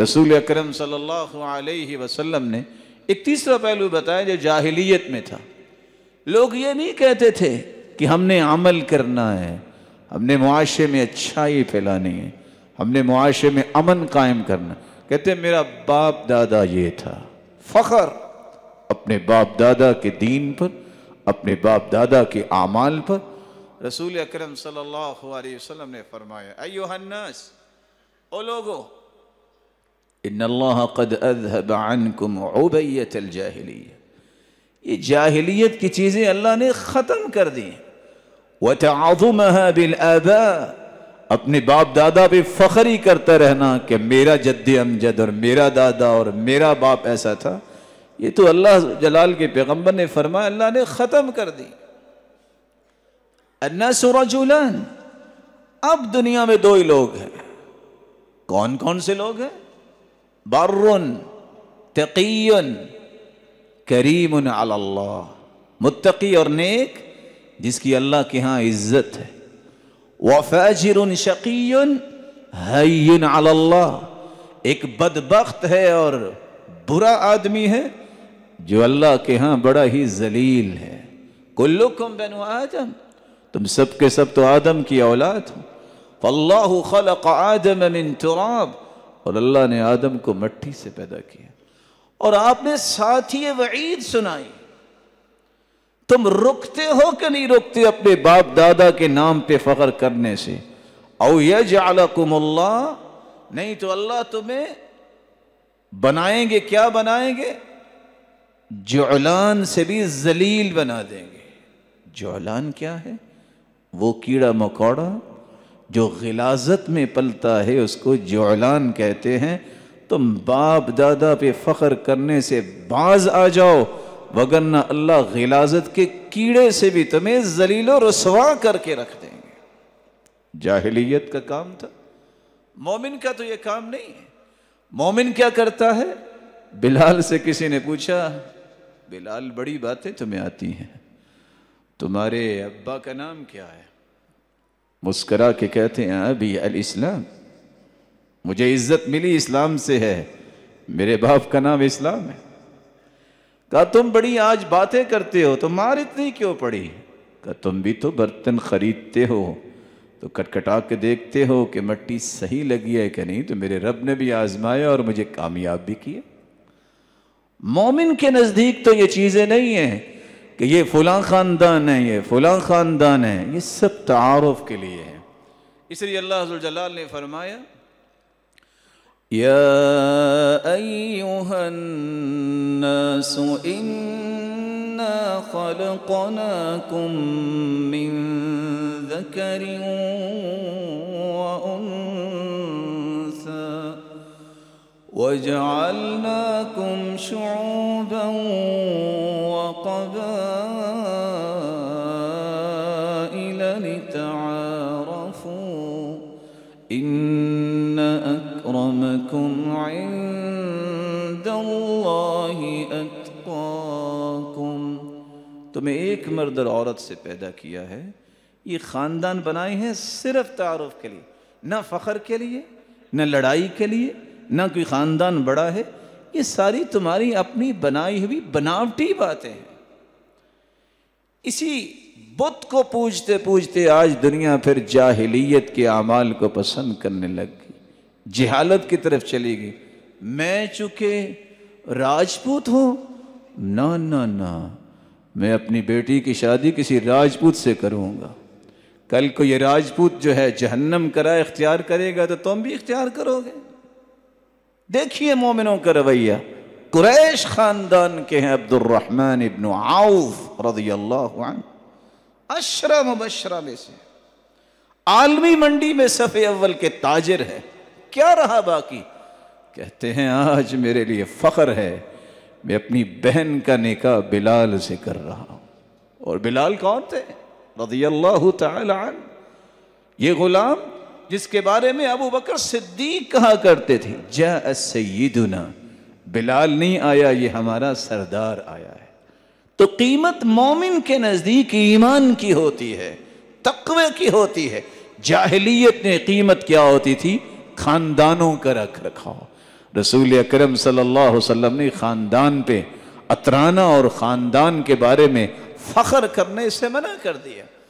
رسول اکرم صلی اللہ علیہ وسلم نے ایک تیسرا پہلو بتایا جو جاہلیت میں تھا لوگ یہ نہیں کہتے تھے کہ ہم نے عمل کرنا ہے ہم نے معاشرے میں اچھائی پھیلانی ہے ہم نے معاشرے میں امن قائم کرنا کہتے ہیں میرا باپ دادا یہ تھا فخر اپنے باپ دادا کے دین پر اپنے باپ دادا کے اعمال پر رسول اکرم صلی اللہ علیہ وسلم نے فرمایا ایوہ الناس او لوگو ان اللہ قد عبیت یہ جاہلیت کی چیزیں اللہ نے ختم کر دی اپنے باپ دادا پہ فخری کرتا رہنا کہ میرا جدی امجد اور میرا دادا اور میرا باپ ایسا تھا یہ تو اللہ جلال کے پیغمبر نے فرمایا اللہ نے ختم کر دی الناس رجلان اب دنیا میں دو ہی لوگ ہیں کون کون سے لوگ ہیں بر تقی کریم اللہ متقی اور نیک جس کی اللہ کے ہاں عزت ہے ایک بدبخت ہے اور برا آدمی ہے جو اللہ کے ہاں بڑا ہی ذلیل ہے کلکم بنو آدم تم سب کے سب تو آدم کی اولاد ہو فاللہ خلق آدم من تراب اور اللہ نے آدم کو مٹھی سے پیدا کیا اور آپ نے ساتھی وعید سنائی تم رکتے ہو کہ نہیں رکتے اپنے باپ دادا کے نام پہ فخر کرنے سے او یجعلکم اللہ نہیں تو اللہ تمہیں بنائیں گے کیا بنائیں گے جعلان سے بھی ذلیل بنا دیں گے جعلان کیا ہے وہ کیڑا مکوڑا جو غلازت میں پلتا ہے اس کو جعلان کہتے ہیں تم باپ دادا پہ فخر کرنے سے باز آ جاؤ وگرنہ اللہ غلازت کے کیڑے سے بھی تمہیں زلیل و رسوا کر کے رکھ دیں گے جاہلیت کا کام تھا مومن کا تو یہ کام نہیں ہے مومن کیا کرتا ہے بلال سے کسی نے پوچھا بلال بڑی باتیں تمہیں آتی ہیں تمہارے ابا کا نام کیا ہے مسکرا کے کہتے ہیں ابھی الاسلام مجھے عزت ملی اسلام سے ہے میرے باپ کا نام اسلام ہے کہا تم بڑی آج باتیں کرتے ہو تم مار اتنی کیوں پڑی کہا تم بھی تو برتن خریدتے ہو تو کٹ کٹا کے دیکھتے ہو کہ مٹی صحیح لگی ہے کہ نہیں تو میرے رب نے بھی آزمایا اور مجھے کامیاب بھی کیا مومن کے نزدیک تو یہ چیزیں نہیں ہیں کہ یہ فلاں خاندان ہے یہ فلاں خاندان ہے یہ سب تعارف کے لیے ہے اس لیے اللہ حضر جلال نے فرمایا الناس خل کو کم کریوں جم سو دوں إن أكرمكم عند الله أتقاكم تمہیں ایک مرد اور عورت سے پیدا کیا ہے یہ خاندان بنائے ہیں صرف تعارف کے لیے نہ فخر کے لیے نہ لڑائی کے لیے نہ کوئی خاندان بڑا ہے یہ ساری تمہاری اپنی بنائی ہوئی بناوٹی باتیں ہیں اسی بت کو پوجتے پوجتے آج دنیا پھر جاہلیت کے اعمال کو پسند کرنے لگ گئی جہالت کی طرف چلی گئی میں چونکہ راجپوت ہوں نہ میں اپنی بیٹی کی شادی کسی راجپوت سے کروں گا کل کو یہ راجپوت جو ہے جہنم کرا اختیار کرے گا تو تم بھی اختیار کرو گے دیکھیے مومنوں کا رویہ قریش خاندان کے ہیں عبد الرحمن ابن عوف رضی اللہ عنہ اشرا میں سے عالمی منڈی میں اول کے تاجر ہے کیا رہا باقی کہتے ہیں آج میرے لیے فخر ہے میں اپنی بہن کا نکاح بلال سے کر رہا ہوں اور بلال کون تھے رضی اللہ تعالی یہ غلام جس کے بارے میں ابو بکر صدیق کہا کرتے تھے جا بلال نہیں آیا یہ ہمارا سردار آیا ہے تو قیمت مومن کے نزدیک ایمان کی ہوتی ہے تقوی کی ہوتی ہے جاہلیت نے قیمت کیا ہوتی تھی خاندانوں کا رکھ رکھا رسول اکرم صلی اللہ علیہ وسلم نے خاندان پہ اترانہ اور خاندان کے بارے میں فخر کرنے سے منع کر دیا